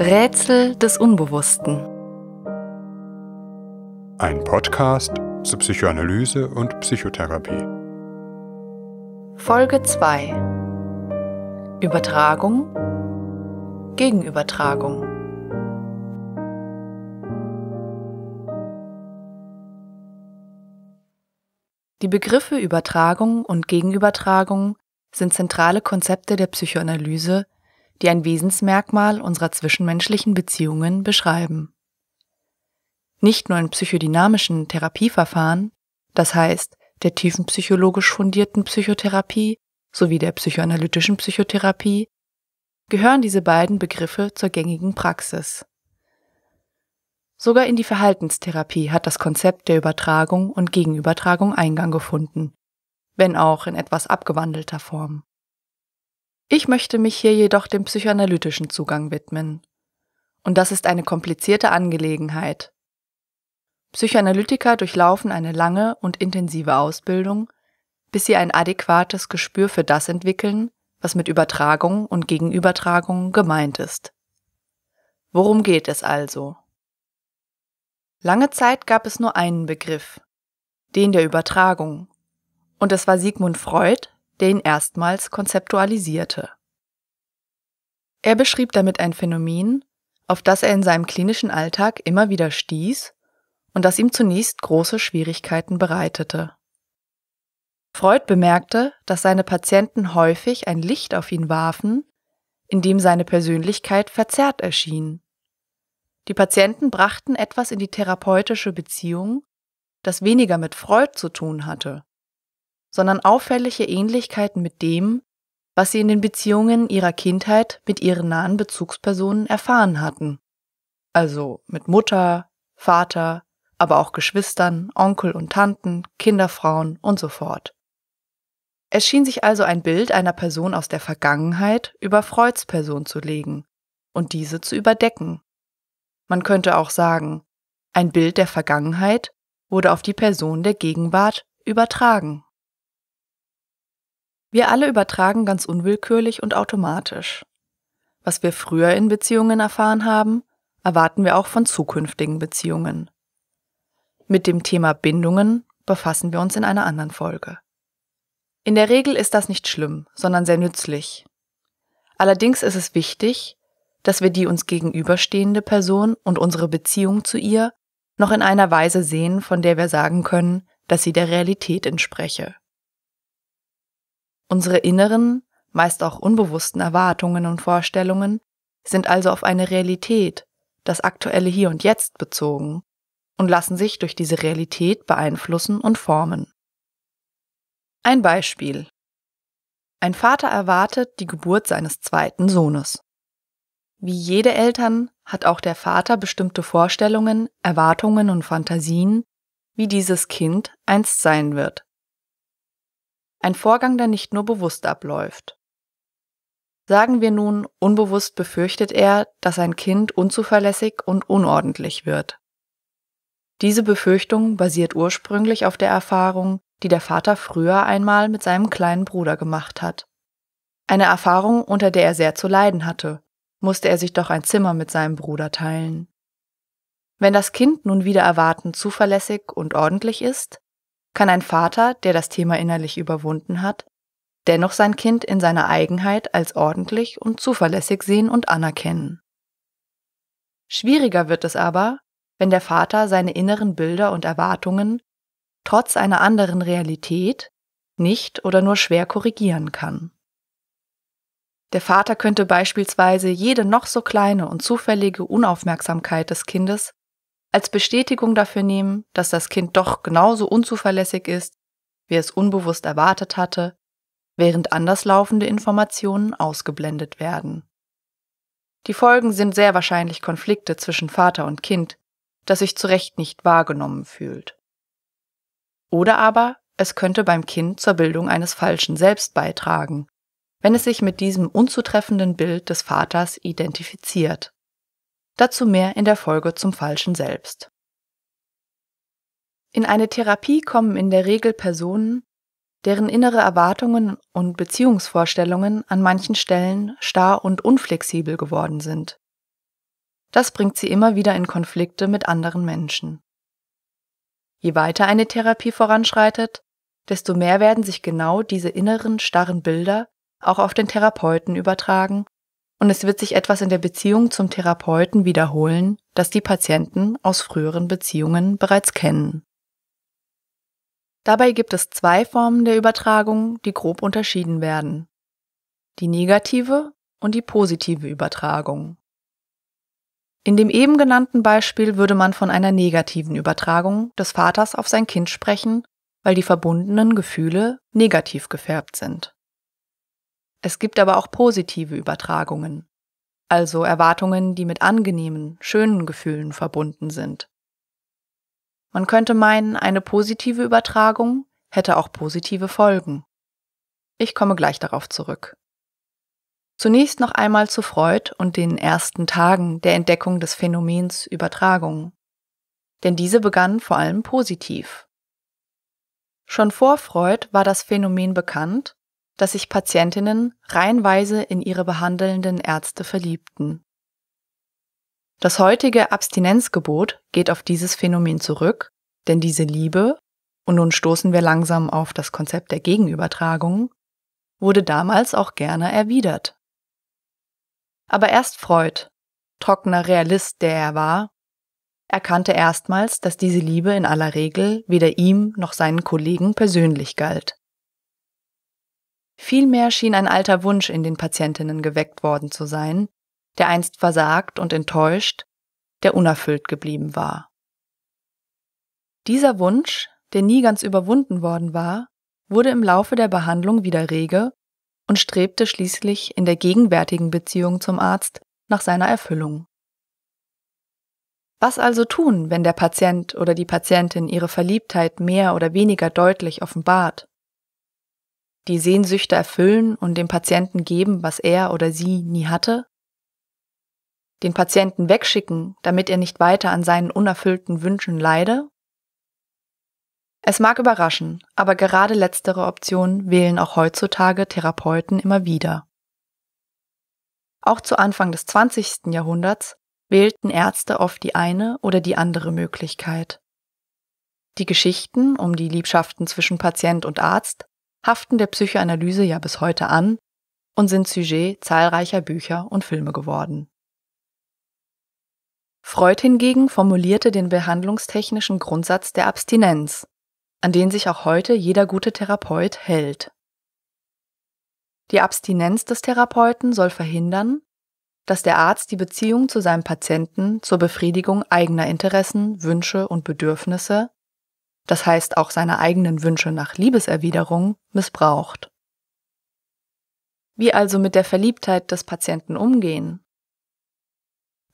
Rätsel des Unbewussten. Ein Podcast zur Psychoanalyse und Psychotherapie. Folge 2. Übertragung. Gegenübertragung. Die Begriffe Übertragung und Gegenübertragung sind zentrale Konzepte der Psychoanalyse die ein Wesensmerkmal unserer zwischenmenschlichen Beziehungen beschreiben. Nicht nur in psychodynamischen Therapieverfahren, das heißt der tiefenpsychologisch fundierten Psychotherapie sowie der psychoanalytischen Psychotherapie, gehören diese beiden Begriffe zur gängigen Praxis. Sogar in die Verhaltenstherapie hat das Konzept der Übertragung und Gegenübertragung Eingang gefunden, wenn auch in etwas abgewandelter Form. Ich möchte mich hier jedoch dem psychoanalytischen Zugang widmen. Und das ist eine komplizierte Angelegenheit. Psychoanalytiker durchlaufen eine lange und intensive Ausbildung, bis sie ein adäquates Gespür für das entwickeln, was mit Übertragung und Gegenübertragung gemeint ist. Worum geht es also? Lange Zeit gab es nur einen Begriff, den der Übertragung, und es war Sigmund Freud, der ihn erstmals konzeptualisierte. Er beschrieb damit ein Phänomen, auf das er in seinem klinischen Alltag immer wieder stieß und das ihm zunächst große Schwierigkeiten bereitete. Freud bemerkte, dass seine Patienten häufig ein Licht auf ihn warfen, in dem seine Persönlichkeit verzerrt erschien. Die Patienten brachten etwas in die therapeutische Beziehung, das weniger mit Freud zu tun hatte, sondern auffällige Ähnlichkeiten mit dem, was sie in den Beziehungen ihrer Kindheit mit ihren nahen Bezugspersonen erfahren hatten. Also mit Mutter, Vater, aber auch Geschwistern, Onkel und Tanten, Kinderfrauen und so fort. Es schien sich also ein Bild einer Person aus der Vergangenheit über Freuds Person zu legen und diese zu überdecken. Man könnte auch sagen, ein Bild der Vergangenheit wurde auf die Person der Gegenwart übertragen. Wir alle übertragen ganz unwillkürlich und automatisch. Was wir früher in Beziehungen erfahren haben, erwarten wir auch von zukünftigen Beziehungen. Mit dem Thema Bindungen befassen wir uns in einer anderen Folge. In der Regel ist das nicht schlimm, sondern sehr nützlich. Allerdings ist es wichtig, dass wir die uns gegenüberstehende Person und unsere Beziehung zu ihr noch in einer Weise sehen, von der wir sagen können, dass sie der Realität entspreche. Unsere inneren, meist auch unbewussten Erwartungen und Vorstellungen sind also auf eine Realität, das aktuelle Hier und Jetzt bezogen und lassen sich durch diese Realität beeinflussen und formen. Ein Beispiel. Ein Vater erwartet die Geburt seines zweiten Sohnes. Wie jede Eltern hat auch der Vater bestimmte Vorstellungen, Erwartungen und Fantasien, wie dieses Kind einst sein wird. Ein Vorgang, der nicht nur bewusst abläuft. Sagen wir nun, unbewusst befürchtet er, dass ein Kind unzuverlässig und unordentlich wird. Diese Befürchtung basiert ursprünglich auf der Erfahrung, die der Vater früher einmal mit seinem kleinen Bruder gemacht hat. Eine Erfahrung, unter der er sehr zu leiden hatte, musste er sich doch ein Zimmer mit seinem Bruder teilen. Wenn das Kind nun wieder erwartend zuverlässig und ordentlich ist, kann ein Vater, der das Thema innerlich überwunden hat, dennoch sein Kind in seiner Eigenheit als ordentlich und zuverlässig sehen und anerkennen. Schwieriger wird es aber, wenn der Vater seine inneren Bilder und Erwartungen trotz einer anderen Realität nicht oder nur schwer korrigieren kann. Der Vater könnte beispielsweise jede noch so kleine und zufällige Unaufmerksamkeit des Kindes als Bestätigung dafür nehmen, dass das Kind doch genauso unzuverlässig ist, wie es unbewusst erwartet hatte, während anderslaufende Informationen ausgeblendet werden. Die Folgen sind sehr wahrscheinlich Konflikte zwischen Vater und Kind, das sich zu Recht nicht wahrgenommen fühlt. Oder aber es könnte beim Kind zur Bildung eines falschen Selbst beitragen, wenn es sich mit diesem unzutreffenden Bild des Vaters identifiziert. Dazu mehr in der Folge zum falschen Selbst. In eine Therapie kommen in der Regel Personen, deren innere Erwartungen und Beziehungsvorstellungen an manchen Stellen starr und unflexibel geworden sind. Das bringt sie immer wieder in Konflikte mit anderen Menschen. Je weiter eine Therapie voranschreitet, desto mehr werden sich genau diese inneren starren Bilder auch auf den Therapeuten übertragen und es wird sich etwas in der Beziehung zum Therapeuten wiederholen, das die Patienten aus früheren Beziehungen bereits kennen. Dabei gibt es zwei Formen der Übertragung, die grob unterschieden werden. Die negative und die positive Übertragung. In dem eben genannten Beispiel würde man von einer negativen Übertragung des Vaters auf sein Kind sprechen, weil die verbundenen Gefühle negativ gefärbt sind. Es gibt aber auch positive Übertragungen, also Erwartungen, die mit angenehmen, schönen Gefühlen verbunden sind. Man könnte meinen, eine positive Übertragung hätte auch positive Folgen. Ich komme gleich darauf zurück. Zunächst noch einmal zu Freud und den ersten Tagen der Entdeckung des Phänomens Übertragung. Denn diese begann vor allem positiv. Schon vor Freud war das Phänomen bekannt dass sich Patientinnen reihenweise in ihre behandelnden Ärzte verliebten. Das heutige Abstinenzgebot geht auf dieses Phänomen zurück, denn diese Liebe, und nun stoßen wir langsam auf das Konzept der Gegenübertragung, wurde damals auch gerne erwidert. Aber erst Freud, trockener Realist, der er war, erkannte erstmals, dass diese Liebe in aller Regel weder ihm noch seinen Kollegen persönlich galt. Vielmehr schien ein alter Wunsch in den Patientinnen geweckt worden zu sein, der einst versagt und enttäuscht, der unerfüllt geblieben war. Dieser Wunsch, der nie ganz überwunden worden war, wurde im Laufe der Behandlung wieder rege und strebte schließlich in der gegenwärtigen Beziehung zum Arzt nach seiner Erfüllung. Was also tun, wenn der Patient oder die Patientin ihre Verliebtheit mehr oder weniger deutlich offenbart? die Sehnsüchte erfüllen und dem Patienten geben, was er oder sie nie hatte? Den Patienten wegschicken, damit er nicht weiter an seinen unerfüllten Wünschen leide? Es mag überraschen, aber gerade letztere Optionen wählen auch heutzutage Therapeuten immer wieder. Auch zu Anfang des 20. Jahrhunderts wählten Ärzte oft die eine oder die andere Möglichkeit. Die Geschichten um die Liebschaften zwischen Patient und Arzt haften der Psychoanalyse ja bis heute an und sind Sujet zahlreicher Bücher und Filme geworden. Freud hingegen formulierte den behandlungstechnischen Grundsatz der Abstinenz, an den sich auch heute jeder gute Therapeut hält. Die Abstinenz des Therapeuten soll verhindern, dass der Arzt die Beziehung zu seinem Patienten zur Befriedigung eigener Interessen, Wünsche und Bedürfnisse das heißt auch seine eigenen Wünsche nach Liebeserwiderung, missbraucht. Wie also mit der Verliebtheit des Patienten umgehen?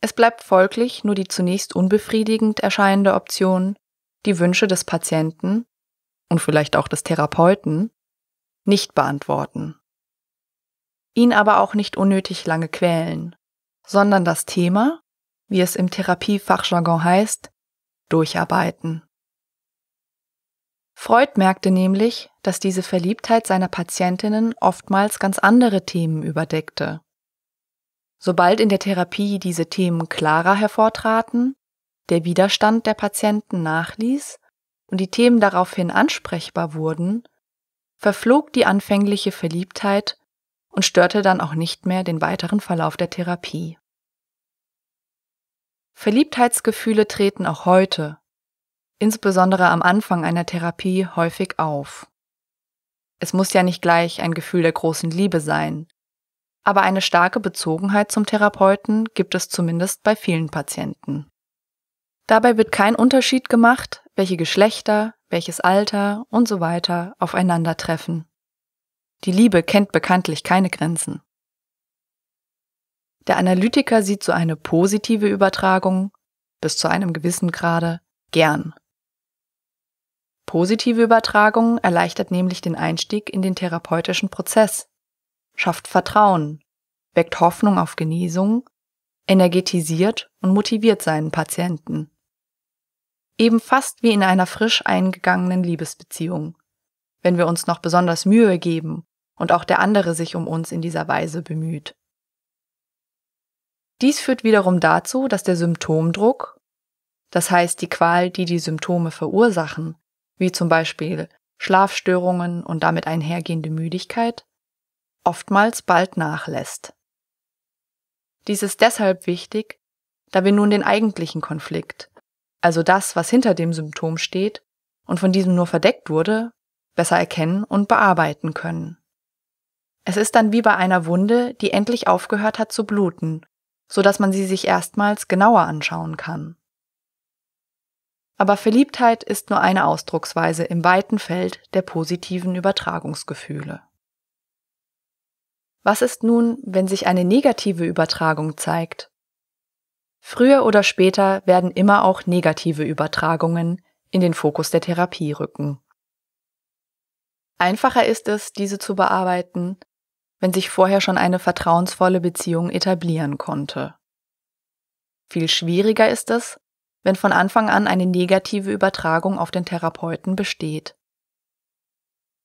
Es bleibt folglich nur die zunächst unbefriedigend erscheinende Option, die Wünsche des Patienten und vielleicht auch des Therapeuten nicht beantworten. Ihn aber auch nicht unnötig lange quälen, sondern das Thema, wie es im Therapiefachjargon heißt, durcharbeiten. Freud merkte nämlich, dass diese Verliebtheit seiner Patientinnen oftmals ganz andere Themen überdeckte. Sobald in der Therapie diese Themen klarer hervortraten, der Widerstand der Patienten nachließ und die Themen daraufhin ansprechbar wurden, verflog die anfängliche Verliebtheit und störte dann auch nicht mehr den weiteren Verlauf der Therapie. Verliebtheitsgefühle treten auch heute, insbesondere am Anfang einer Therapie, häufig auf. Es muss ja nicht gleich ein Gefühl der großen Liebe sein, aber eine starke Bezogenheit zum Therapeuten gibt es zumindest bei vielen Patienten. Dabei wird kein Unterschied gemacht, welche Geschlechter, welches Alter und so weiter aufeinandertreffen. Die Liebe kennt bekanntlich keine Grenzen. Der Analytiker sieht so eine positive Übertragung, bis zu einem gewissen Grade, gern. Positive Übertragung erleichtert nämlich den Einstieg in den therapeutischen Prozess, schafft Vertrauen, weckt Hoffnung auf Genesung, energetisiert und motiviert seinen Patienten. Eben fast wie in einer frisch eingegangenen Liebesbeziehung, wenn wir uns noch besonders Mühe geben und auch der andere sich um uns in dieser Weise bemüht. Dies führt wiederum dazu, dass der Symptomdruck, das heißt die Qual, die die Symptome verursachen, wie zum Beispiel Schlafstörungen und damit einhergehende Müdigkeit, oftmals bald nachlässt. Dies ist deshalb wichtig, da wir nun den eigentlichen Konflikt, also das, was hinter dem Symptom steht und von diesem nur verdeckt wurde, besser erkennen und bearbeiten können. Es ist dann wie bei einer Wunde, die endlich aufgehört hat zu bluten, so dass man sie sich erstmals genauer anschauen kann. Aber Verliebtheit ist nur eine Ausdrucksweise im weiten Feld der positiven Übertragungsgefühle. Was ist nun, wenn sich eine negative Übertragung zeigt? Früher oder später werden immer auch negative Übertragungen in den Fokus der Therapie rücken. Einfacher ist es, diese zu bearbeiten, wenn sich vorher schon eine vertrauensvolle Beziehung etablieren konnte. Viel schwieriger ist es, wenn von Anfang an eine negative Übertragung auf den Therapeuten besteht.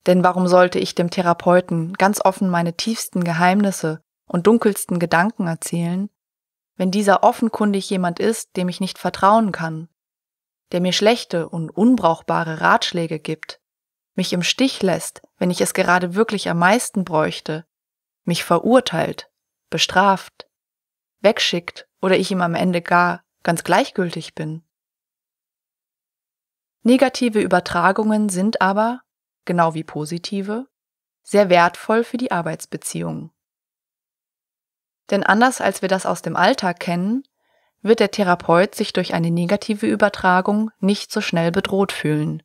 Denn warum sollte ich dem Therapeuten ganz offen meine tiefsten Geheimnisse und dunkelsten Gedanken erzählen, wenn dieser offenkundig jemand ist, dem ich nicht vertrauen kann, der mir schlechte und unbrauchbare Ratschläge gibt, mich im Stich lässt, wenn ich es gerade wirklich am meisten bräuchte, mich verurteilt, bestraft, wegschickt oder ich ihm am Ende gar ganz gleichgültig bin. Negative Übertragungen sind aber, genau wie positive, sehr wertvoll für die Arbeitsbeziehungen. Denn anders als wir das aus dem Alltag kennen, wird der Therapeut sich durch eine negative Übertragung nicht so schnell bedroht fühlen.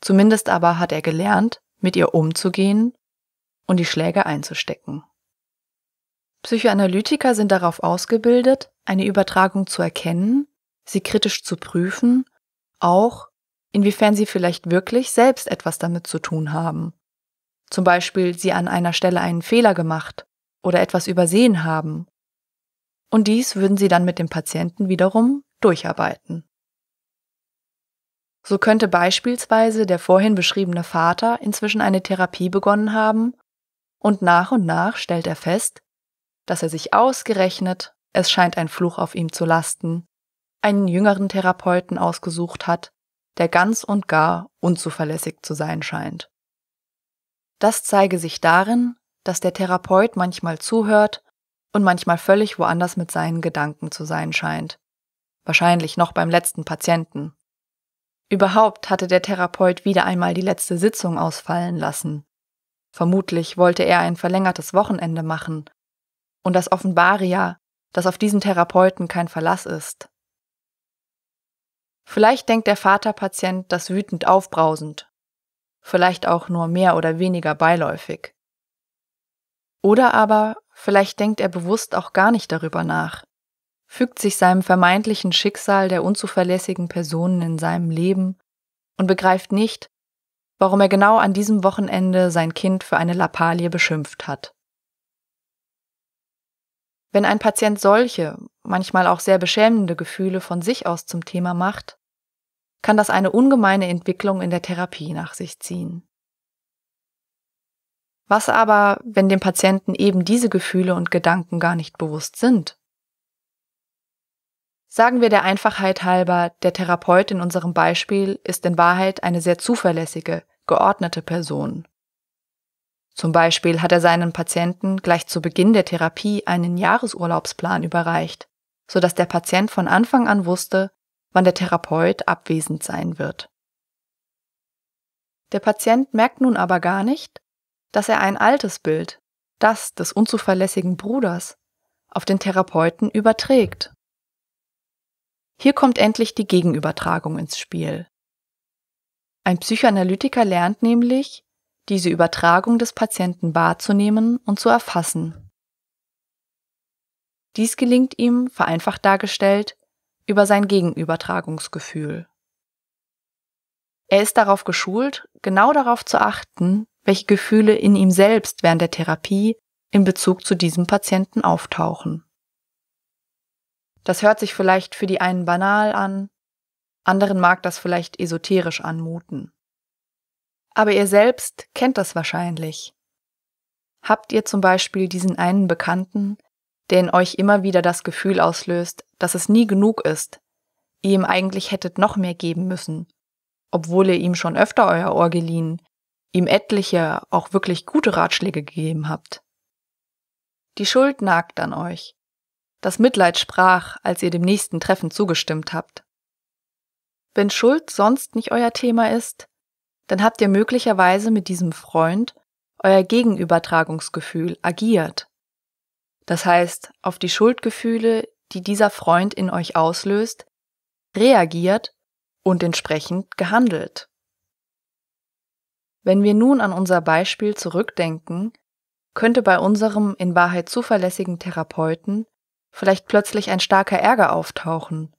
Zumindest aber hat er gelernt, mit ihr umzugehen und die Schläge einzustecken. Psychoanalytiker sind darauf ausgebildet, eine Übertragung zu erkennen, sie kritisch zu prüfen, auch inwiefern sie vielleicht wirklich selbst etwas damit zu tun haben. Zum Beispiel sie an einer Stelle einen Fehler gemacht oder etwas übersehen haben. Und dies würden sie dann mit dem Patienten wiederum durcharbeiten. So könnte beispielsweise der vorhin beschriebene Vater inzwischen eine Therapie begonnen haben und nach und nach stellt er fest, dass er sich ausgerechnet es scheint ein Fluch auf ihm zu lasten, einen jüngeren Therapeuten ausgesucht hat, der ganz und gar unzuverlässig zu sein scheint. Das zeige sich darin, dass der Therapeut manchmal zuhört und manchmal völlig woanders mit seinen Gedanken zu sein scheint. Wahrscheinlich noch beim letzten Patienten. Überhaupt hatte der Therapeut wieder einmal die letzte Sitzung ausfallen lassen. Vermutlich wollte er ein verlängertes Wochenende machen. Und das offenbare ja, dass auf diesen Therapeuten kein Verlass ist. Vielleicht denkt der Vaterpatient das wütend aufbrausend, vielleicht auch nur mehr oder weniger beiläufig. Oder aber vielleicht denkt er bewusst auch gar nicht darüber nach, fügt sich seinem vermeintlichen Schicksal der unzuverlässigen Personen in seinem Leben und begreift nicht, warum er genau an diesem Wochenende sein Kind für eine Lappalie beschimpft hat. Wenn ein Patient solche, manchmal auch sehr beschämende Gefühle von sich aus zum Thema macht, kann das eine ungemeine Entwicklung in der Therapie nach sich ziehen. Was aber, wenn dem Patienten eben diese Gefühle und Gedanken gar nicht bewusst sind? Sagen wir der Einfachheit halber, der Therapeut in unserem Beispiel ist in Wahrheit eine sehr zuverlässige, geordnete Person. Zum Beispiel hat er seinen Patienten gleich zu Beginn der Therapie einen Jahresurlaubsplan überreicht, sodass der Patient von Anfang an wusste, wann der Therapeut abwesend sein wird. Der Patient merkt nun aber gar nicht, dass er ein altes Bild, das des unzuverlässigen Bruders, auf den Therapeuten überträgt. Hier kommt endlich die Gegenübertragung ins Spiel. Ein Psychoanalytiker lernt nämlich, diese Übertragung des Patienten wahrzunehmen und zu erfassen. Dies gelingt ihm, vereinfacht dargestellt, über sein Gegenübertragungsgefühl. Er ist darauf geschult, genau darauf zu achten, welche Gefühle in ihm selbst während der Therapie in Bezug zu diesem Patienten auftauchen. Das hört sich vielleicht für die einen banal an, anderen mag das vielleicht esoterisch anmuten aber ihr selbst kennt das wahrscheinlich. Habt ihr zum Beispiel diesen einen Bekannten, der in euch immer wieder das Gefühl auslöst, dass es nie genug ist, ihr ihm eigentlich hättet noch mehr geben müssen, obwohl ihr ihm schon öfter euer Ohr geliehen, ihm etliche, auch wirklich gute Ratschläge gegeben habt. Die Schuld nagt an euch. Das Mitleid sprach, als ihr dem nächsten Treffen zugestimmt habt. Wenn Schuld sonst nicht euer Thema ist, dann habt ihr möglicherweise mit diesem Freund euer Gegenübertragungsgefühl agiert. Das heißt, auf die Schuldgefühle, die dieser Freund in euch auslöst, reagiert und entsprechend gehandelt. Wenn wir nun an unser Beispiel zurückdenken, könnte bei unserem in Wahrheit zuverlässigen Therapeuten vielleicht plötzlich ein starker Ärger auftauchen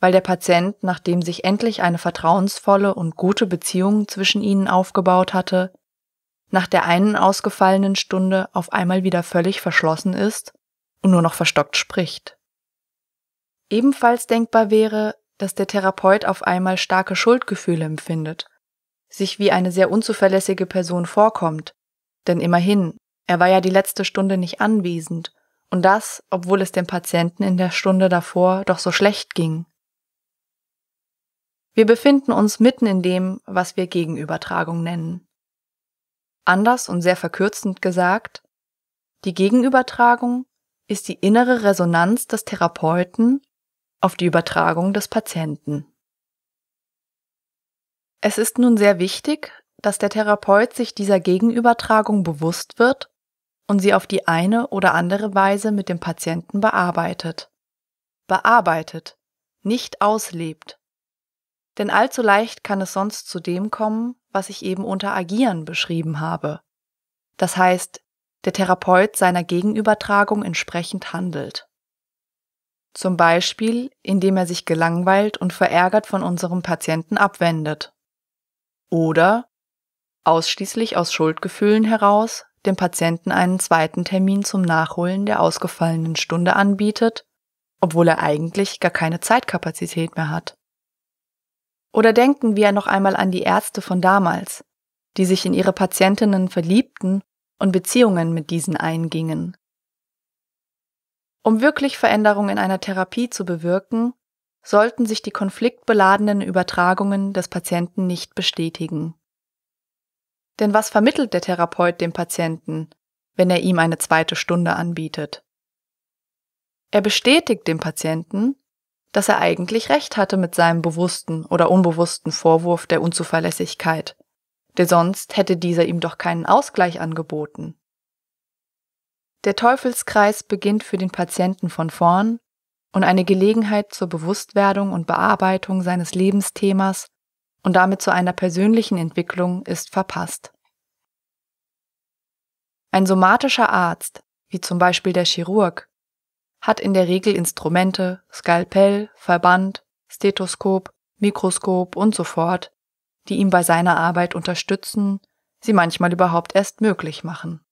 weil der Patient, nachdem sich endlich eine vertrauensvolle und gute Beziehung zwischen ihnen aufgebaut hatte, nach der einen ausgefallenen Stunde auf einmal wieder völlig verschlossen ist und nur noch verstockt spricht. Ebenfalls denkbar wäre, dass der Therapeut auf einmal starke Schuldgefühle empfindet, sich wie eine sehr unzuverlässige Person vorkommt, denn immerhin, er war ja die letzte Stunde nicht anwesend, und das, obwohl es dem Patienten in der Stunde davor doch so schlecht ging. Wir befinden uns mitten in dem, was wir Gegenübertragung nennen. Anders und sehr verkürzend gesagt, die Gegenübertragung ist die innere Resonanz des Therapeuten auf die Übertragung des Patienten. Es ist nun sehr wichtig, dass der Therapeut sich dieser Gegenübertragung bewusst wird und sie auf die eine oder andere Weise mit dem Patienten bearbeitet. Bearbeitet, nicht auslebt, denn allzu leicht kann es sonst zu dem kommen, was ich eben unter Agieren beschrieben habe. Das heißt, der Therapeut seiner Gegenübertragung entsprechend handelt. Zum Beispiel, indem er sich gelangweilt und verärgert von unserem Patienten abwendet. Oder ausschließlich aus Schuldgefühlen heraus dem Patienten einen zweiten Termin zum Nachholen der ausgefallenen Stunde anbietet, obwohl er eigentlich gar keine Zeitkapazität mehr hat. Oder denken wir noch einmal an die Ärzte von damals, die sich in ihre Patientinnen verliebten und Beziehungen mit diesen eingingen. Um wirklich Veränderungen in einer Therapie zu bewirken, sollten sich die konfliktbeladenen Übertragungen des Patienten nicht bestätigen. Denn was vermittelt der Therapeut dem Patienten, wenn er ihm eine zweite Stunde anbietet? Er bestätigt dem Patienten, dass er eigentlich recht hatte mit seinem bewussten oder unbewussten Vorwurf der Unzuverlässigkeit, denn sonst hätte dieser ihm doch keinen Ausgleich angeboten. Der Teufelskreis beginnt für den Patienten von vorn und eine Gelegenheit zur Bewusstwerdung und Bearbeitung seines Lebensthemas und damit zu einer persönlichen Entwicklung ist verpasst. Ein somatischer Arzt, wie zum Beispiel der Chirurg, hat in der Regel Instrumente, Skalpell, Verband, Stethoskop, Mikroskop und so fort, die ihm bei seiner Arbeit unterstützen, sie manchmal überhaupt erst möglich machen.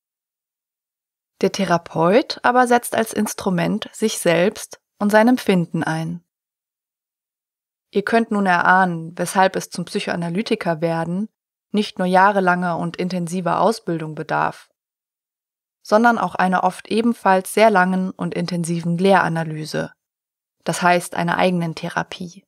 Der Therapeut aber setzt als Instrument sich selbst und sein Empfinden ein. Ihr könnt nun erahnen, weshalb es zum Psychoanalytiker werden nicht nur jahrelanger und intensiver Ausbildung bedarf, sondern auch einer oft ebenfalls sehr langen und intensiven Lehranalyse, das heißt einer eigenen Therapie.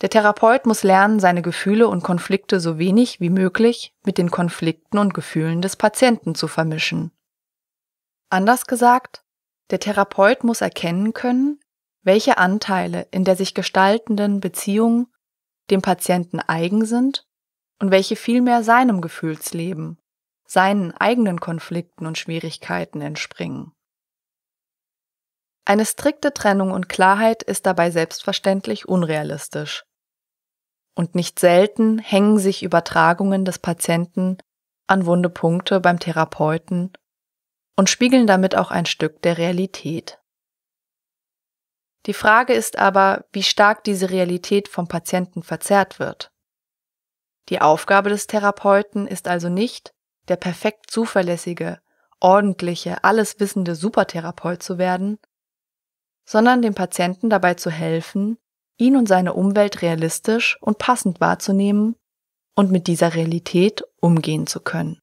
Der Therapeut muss lernen, seine Gefühle und Konflikte so wenig wie möglich mit den Konflikten und Gefühlen des Patienten zu vermischen. Anders gesagt, der Therapeut muss erkennen können, welche Anteile in der sich gestaltenden Beziehung dem Patienten eigen sind und welche vielmehr seinem Gefühlsleben seinen eigenen Konflikten und Schwierigkeiten entspringen. Eine strikte Trennung und Klarheit ist dabei selbstverständlich unrealistisch. Und nicht selten hängen sich Übertragungen des Patienten an wunde Punkte beim Therapeuten und spiegeln damit auch ein Stück der Realität. Die Frage ist aber, wie stark diese Realität vom Patienten verzerrt wird. Die Aufgabe des Therapeuten ist also nicht, der perfekt zuverlässige, ordentliche, alles wissende Supertherapeut zu werden, sondern dem Patienten dabei zu helfen, ihn und seine Umwelt realistisch und passend wahrzunehmen und mit dieser Realität umgehen zu können.